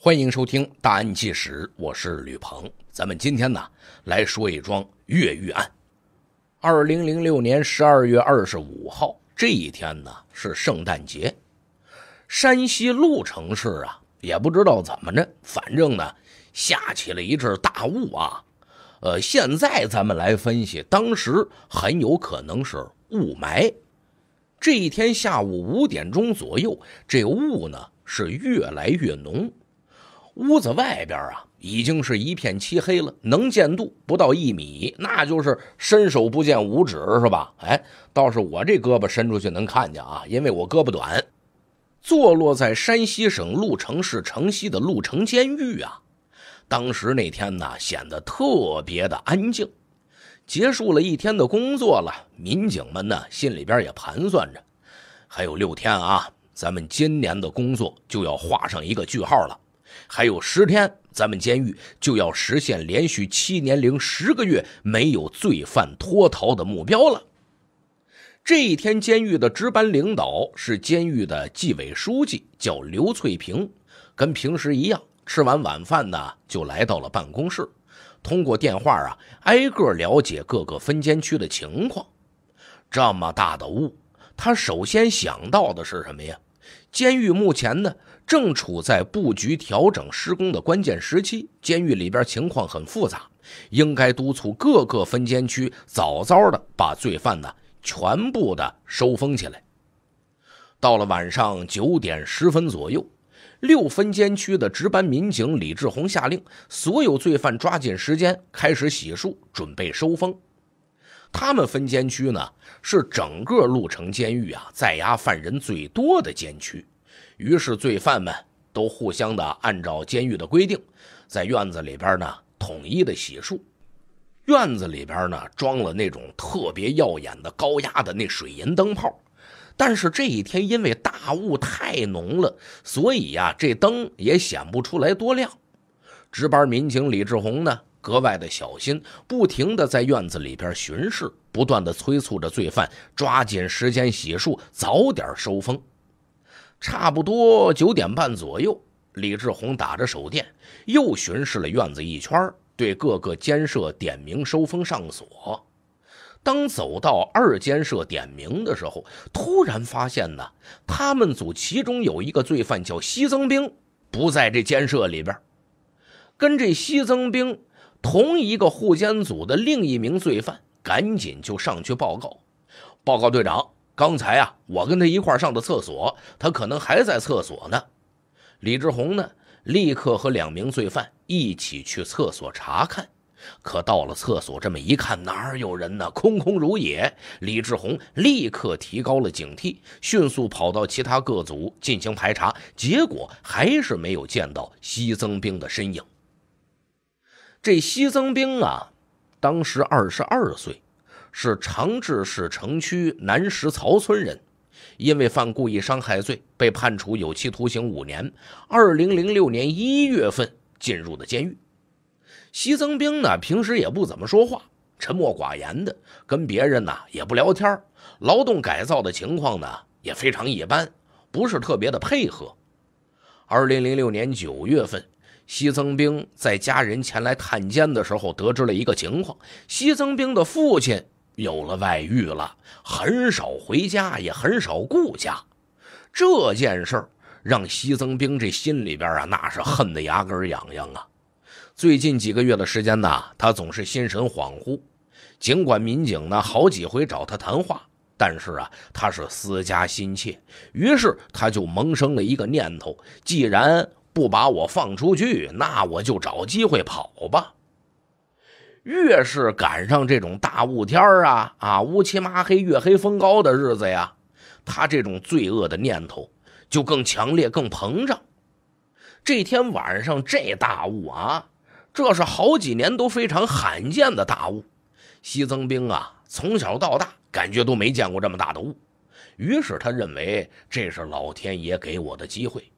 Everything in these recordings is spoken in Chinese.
欢迎收听《大案纪实》，我是吕鹏。咱们今天呢来说一桩越狱案。二零零六年十二月二十五号这一天呢是圣诞节，山西潞城市啊也不知道怎么着，反正呢下起了一阵大雾啊。呃，现在咱们来分析，当时很有可能是雾霾。这一天下午五点钟左右，这雾呢是越来越浓。屋子外边啊，已经是一片漆黑了，能见度不到一米，那就是伸手不见五指，是吧？哎，倒是我这胳膊伸出去能看见啊，因为我胳膊短。坐落在山西省潞城市城西的潞城监狱啊，当时那天呢，显得特别的安静。结束了一天的工作了，民警们呢，心里边也盘算着，还有六天啊，咱们今年的工作就要画上一个句号了。还有十天，咱们监狱就要实现连续七年零十个月没有罪犯脱逃的目标了。这一天，监狱的值班领导是监狱的纪委书记，叫刘翠萍。跟平时一样，吃完晚饭呢，就来到了办公室，通过电话啊，挨个了解各个分监区的情况。这么大的雾，他首先想到的是什么呀？监狱目前呢，正处在布局调整、施工的关键时期。监狱里边情况很复杂，应该督促各个分监区早早的把罪犯呢全部的收封起来。到了晚上九点十分左右，六分监区的值班民警李志红下令，所有罪犯抓紧时间开始洗漱，准备收封。他们分监区呢，是整个鹿城监狱啊在押犯人最多的监区。于是，罪犯们都互相的按照监狱的规定，在院子里边呢统一的洗漱。院子里边呢装了那种特别耀眼的高压的那水银灯泡，但是这一天因为大雾太浓了，所以呀这灯也显不出来多亮。值班民警李志宏呢？格外的小心，不停地在院子里边巡视，不断地催促着罪犯抓紧时间洗漱，早点收风。差不多九点半左右，李志红打着手电又巡视了院子一圈，对各个监舍点名收风上锁。当走到二监舍点名的时候，突然发现呢，他们组其中有一个罪犯叫西增兵，不在这监舍里边，跟这西增兵。同一个护监组的另一名罪犯赶紧就上去报告，报告队长，刚才啊，我跟他一块上的厕所，他可能还在厕所呢。李志红呢，立刻和两名罪犯一起去厕所查看，可到了厕所这么一看，哪有人呢？空空如也。李志红立刻提高了警惕，迅速跑到其他各组进行排查，结果还是没有见到西增兵的身影。这西增兵啊，当时二十二岁，是长治市城区南石槽村人，因为犯故意伤害罪被判处有期徒刑五年，二零零六年一月份进入的监狱。西增兵呢，平时也不怎么说话，沉默寡言的，跟别人呢也不聊天劳动改造的情况呢也非常一般，不是特别的配合。二零零六年九月份。西增兵在家人前来探监的时候，得知了一个情况：西增兵的父亲有了外遇了，很少回家，也很少顾家。这件事儿让西增兵这心里边啊，那是恨得牙根痒痒啊。最近几个月的时间呢，他总是心神恍惚。尽管民警呢好几回找他谈话，但是啊，他是思家心切，于是他就萌生了一个念头：既然不把我放出去，那我就找机会跑吧。越是赶上这种大雾天啊啊，乌漆麻黑、月黑风高的日子呀，他这种罪恶的念头就更强烈、更膨胀。这天晚上这大雾啊，这是好几年都非常罕见的大雾。西增兵啊，从小到大感觉都没见过这么大的雾，于是他认为这是老天爷给我的机会。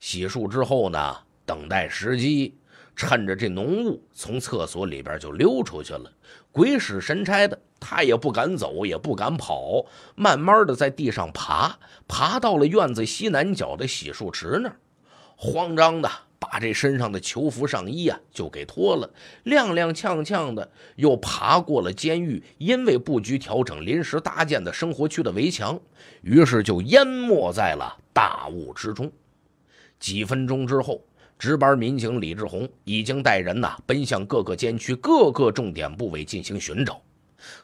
洗漱之后呢，等待时机，趁着这浓雾，从厕所里边就溜出去了。鬼使神差的，他也不敢走，也不敢跑，慢慢的在地上爬，爬到了院子西南角的洗漱池那儿，慌张的把这身上的囚服上衣啊就给脱了，踉踉跄跄的又爬过了监狱，因为布局调整临时搭建的生活区的围墙，于是就淹没在了大雾之中。几分钟之后，值班民警李志红已经带人呐奔向各个监区、各个重点部位进行寻找。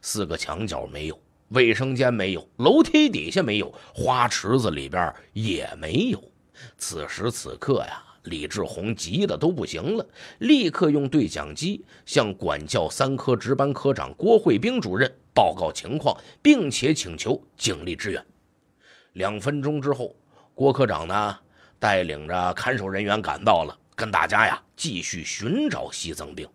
四个墙角没有，卫生间没有，楼梯底下没有，花池子里边也没有。此时此刻呀，李志红急得都不行了，立刻用对讲机向管教三科值班科长郭慧兵主任报告情况，并且请求警力支援。两分钟之后，郭科长呢？带领着看守人员赶到了，跟大家呀继续寻找西增兵。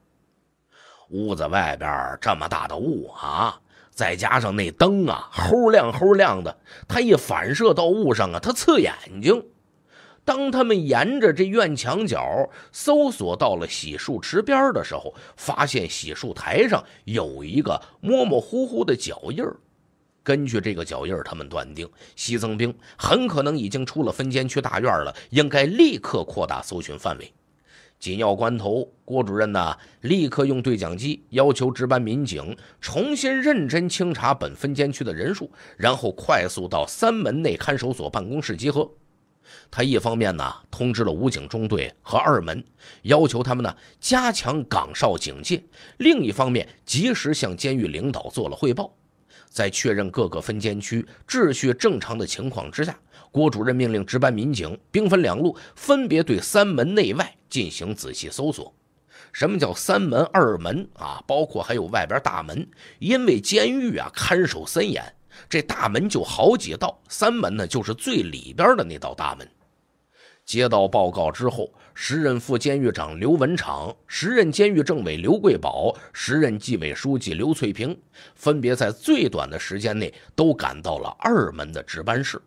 屋子外边这么大的雾啊，再加上那灯啊，齁亮齁亮的，它一反射到雾上啊，它刺眼睛。当他们沿着这院墙角搜索到了洗漱池边的时候，发现洗漱台上有一个模模糊糊的脚印儿。根据这个脚印，他们断定西增兵很可能已经出了分监区大院了，应该立刻扩大搜寻范围。紧要关头，郭主任呢，立刻用对讲机要求值班民警重新认真清查本分监区的人数，然后快速到三门内看守所办公室集合。他一方面呢，通知了武警中队和二门，要求他们呢加强岗哨警戒；另一方面，及时向监狱领导做了汇报。在确认各个分监区秩序正常的情况之下，郭主任命令值班民警兵分两路，分别对三门内外进行仔细搜索。什么叫三门二门啊？包括还有外边大门，因为监狱啊看守森严，这大门就好几道，三门呢就是最里边的那道大门。接到报告之后，时任副监狱长刘文场、时任监狱政委刘贵宝、时任纪委书记刘翠平，分别在最短的时间内都赶到了二门的值班室。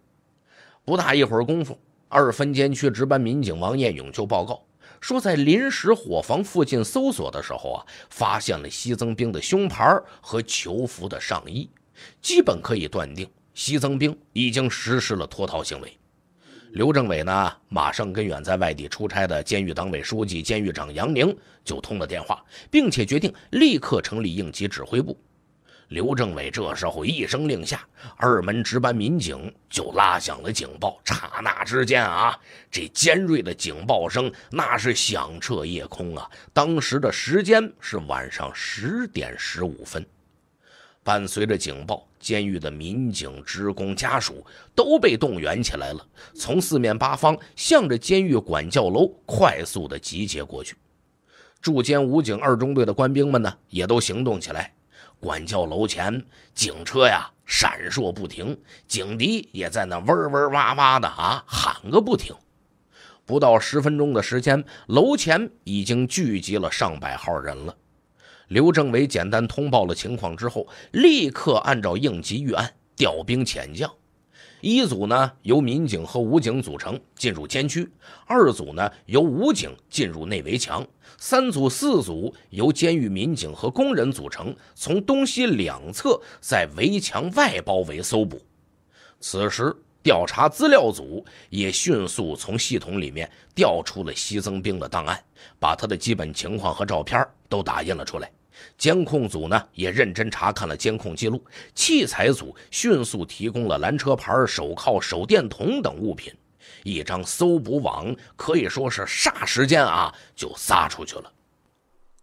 不大一会儿功夫，二分监区值班民警王彦勇就报告说，在临时伙房附近搜索的时候啊，发现了西增兵的胸牌和囚服的上衣，基本可以断定西增兵已经实施了脱逃行为。刘政委呢，马上跟远在外地出差的监狱党委书记、监狱长杨宁就通了电话，并且决定立刻成立应急指挥部。刘政委这时候一声令下，二门值班民警就拉响了警报。刹那之间啊，这尖锐的警报声那是响彻夜空啊！当时的时间是晚上十点十五分，伴随着警报。监狱的民警、职工、家属都被动员起来了，从四面八方向着监狱管教楼快速的集结过去。驻监武警二中队的官兵们呢，也都行动起来。管教楼前，警车呀闪烁不停，警笛也在那嗡嗡哇哇的啊喊个不停。不到十分钟的时间，楼前已经聚集了上百号人了。刘政委简单通报了情况之后，立刻按照应急预案调兵遣将。一组呢由民警和武警组成，进入监区；二组呢由武警进入内围墙；三组、四组由监狱民警和工人组成，从东西两侧在围墙外包围搜捕。此时。调查资料组也迅速从系统里面调出了西增兵的档案，把他的基本情况和照片都打印了出来。监控组呢也认真查看了监控记录。器材组迅速提供了拦车牌、手铐、手电筒等物品，一张搜捕网可以说是霎时间啊就撒出去了。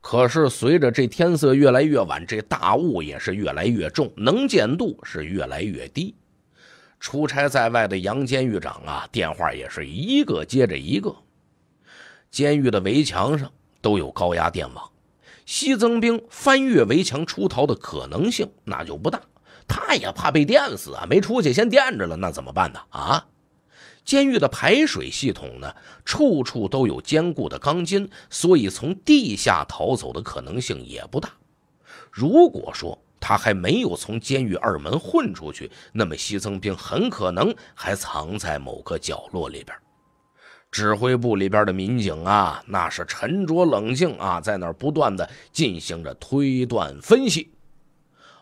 可是随着这天色越来越晚，这大雾也是越来越重，能见度是越来越低。出差在外的杨监狱长啊，电话也是一个接着一个。监狱的围墙上都有高压电网，西增兵翻越围墙出逃的可能性那就不大。他也怕被电死啊，没出去先电着了，那怎么办呢？啊，监狱的排水系统呢，处处都有坚固的钢筋，所以从地下逃走的可能性也不大。如果说……他还没有从监狱二门混出去，那么西曾兵很可能还藏在某个角落里边。指挥部里边的民警啊，那是沉着冷静啊，在那儿不断的进行着推断分析。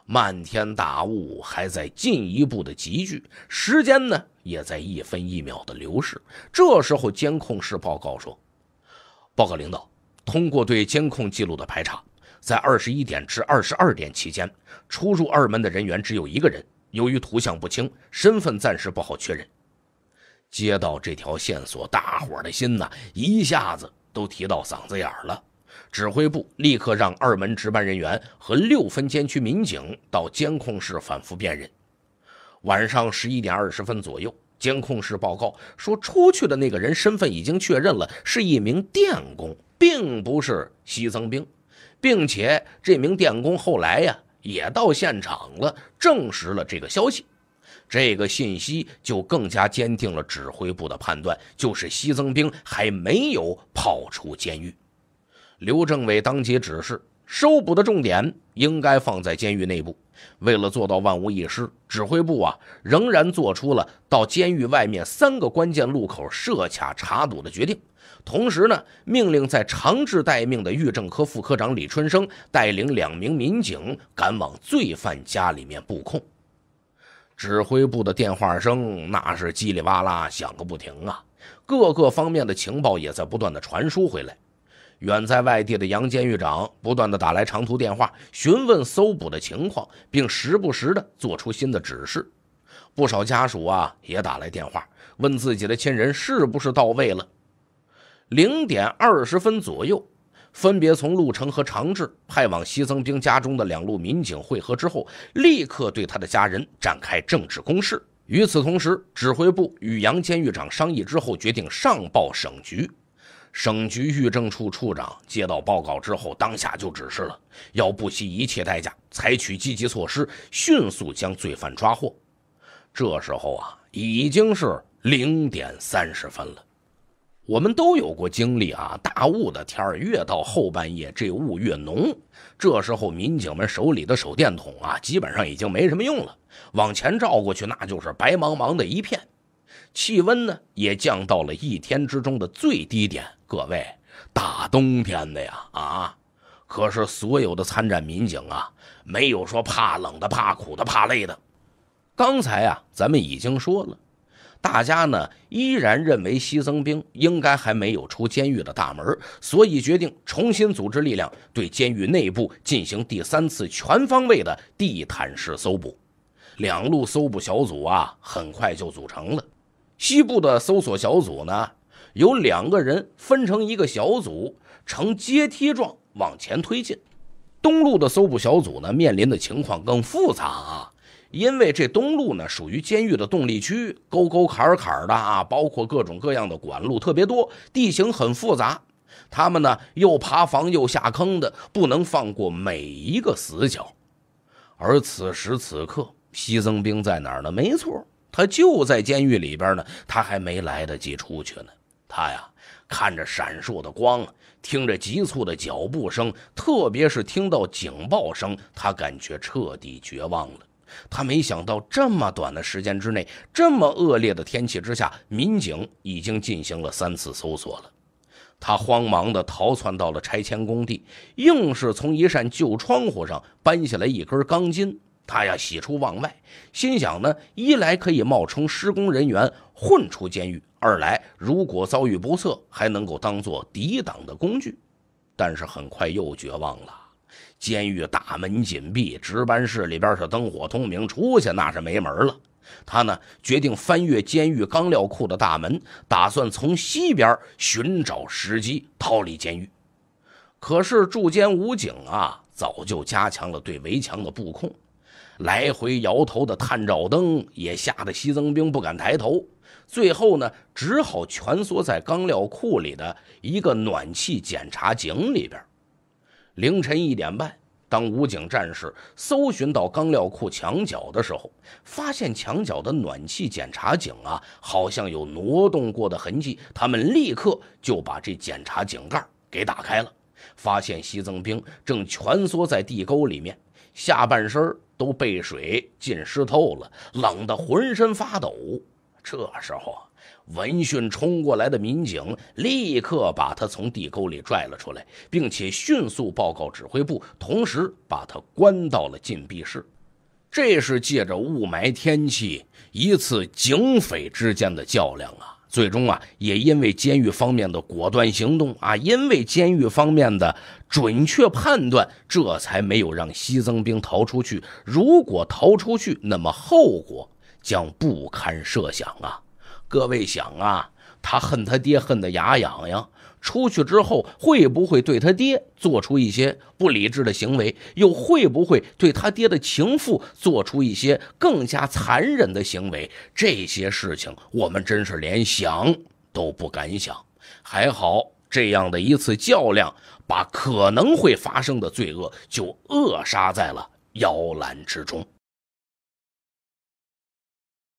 漫天大雾还在进一步的集聚，时间呢也在一分一秒的流逝。这时候，监控室报告说：“报告领导，通过对监控记录的排查。”在二十一点至二十二点期间，出入二门的人员只有一个人。由于图像不清，身份暂时不好确认。接到这条线索，大伙的心呐一下子都提到嗓子眼儿了。指挥部立刻让二门值班人员和六分监区民警到监控室反复辨认。晚上十一点二十分左右，监控室报告说，出去的那个人身份已经确认了，是一名电工，并不是西藏兵。并且，这名电工后来呀也到现场了，证实了这个消息。这个信息就更加坚定了指挥部的判断，就是西增兵还没有跑出监狱。刘政委当即指示，收捕的重点应该放在监狱内部。为了做到万无一失，指挥部啊仍然做出了到监狱外面三个关键路口设卡查堵的决定。同时呢，命令在长治待命的狱政科副科长李春生带领两名民警赶往罪犯家里面布控。指挥部的电话声那是叽里哇啦响个不停啊，各个方面的情报也在不断的传输回来。远在外地的杨监狱长不断的打来长途电话询问搜捕的情况，并时不时的做出新的指示。不少家属啊也打来电话问自己的亲人是不是到位了。零点二十分左右，分别从陆城和长治派往西增兵家中的两路民警汇合之后，立刻对他的家人展开政治攻势。与此同时，指挥部与杨监狱长商议之后，决定上报省局。省局狱政处处长接到报告之后，当下就指示了，要不惜一切代价，采取积极措施，迅速将罪犯抓获。这时候啊，已经是零点三十分了。我们都有过经历啊，大雾的天儿越到后半夜，这雾越浓。这时候，民警们手里的手电筒啊，基本上已经没什么用了，往前照过去，那就是白茫茫的一片。气温呢，也降到了一天之中的最低点。各位，大冬天的呀，啊，可是所有的参战民警啊，没有说怕冷的、怕苦的、怕累的。刚才啊，咱们已经说了。大家呢依然认为西增兵应该还没有出监狱的大门，所以决定重新组织力量，对监狱内部进行第三次全方位的地毯式搜捕。两路搜捕小组啊，很快就组成了。西部的搜索小组呢，有两个人分成一个小组，呈阶梯状往前推进。东路的搜捕小组呢，面临的情况更复杂。因为这东路呢属于监狱的动力区，沟沟坎坎的啊，包括各种各样的管路特别多，地形很复杂。他们呢又爬房又下坑的，不能放过每一个死角。而此时此刻，西增兵在哪儿呢？没错，他就在监狱里边呢。他还没来得及出去呢。他呀，看着闪烁的光，听着急促的脚步声，特别是听到警报声，他感觉彻底绝望了。他没想到，这么短的时间之内，这么恶劣的天气之下，民警已经进行了三次搜索了。他慌忙地逃窜到了拆迁工地，硬是从一扇旧窗户上搬下来一根钢筋。他呀，喜出望外，心想呢：一来可以冒充施工人员混出监狱；二来如果遭遇不测，还能够当做抵挡的工具。但是很快又绝望了。监狱大门紧闭，值班室里边是灯火通明，出去那是没门了。他呢，决定翻越监狱钢料库的大门，打算从西边寻找时机逃离监狱。可是驻监武警啊，早就加强了对围墙的布控，来回摇头的探照灯也吓得西增兵不敢抬头。最后呢，只好蜷缩在钢料库里的一个暖气检查井里边。凌晨一点半，当武警战士搜寻到钢料库墙角的时候，发现墙角的暖气检查井啊，好像有挪动过的痕迹。他们立刻就把这检查井盖给打开了，发现西增兵正蜷缩在地沟里面，下半身都被水浸湿透了，冷得浑身发抖。这时候，闻讯冲过来的民警立刻把他从地沟里拽了出来，并且迅速报告指挥部，同时把他关到了禁闭室。这是借着雾霾天气一次警匪之间的较量啊！最终啊，也因为监狱方面的果断行动啊，因为监狱方面的准确判断，这才没有让西增兵逃出去。如果逃出去，那么后果……将不堪设想啊！各位想啊，他恨他爹恨得牙痒痒，出去之后会不会对他爹做出一些不理智的行为？又会不会对他爹的情妇做出一些更加残忍的行为？这些事情我们真是连想都不敢想。还好，这样的一次较量，把可能会发生的罪恶就扼杀在了摇篮之中。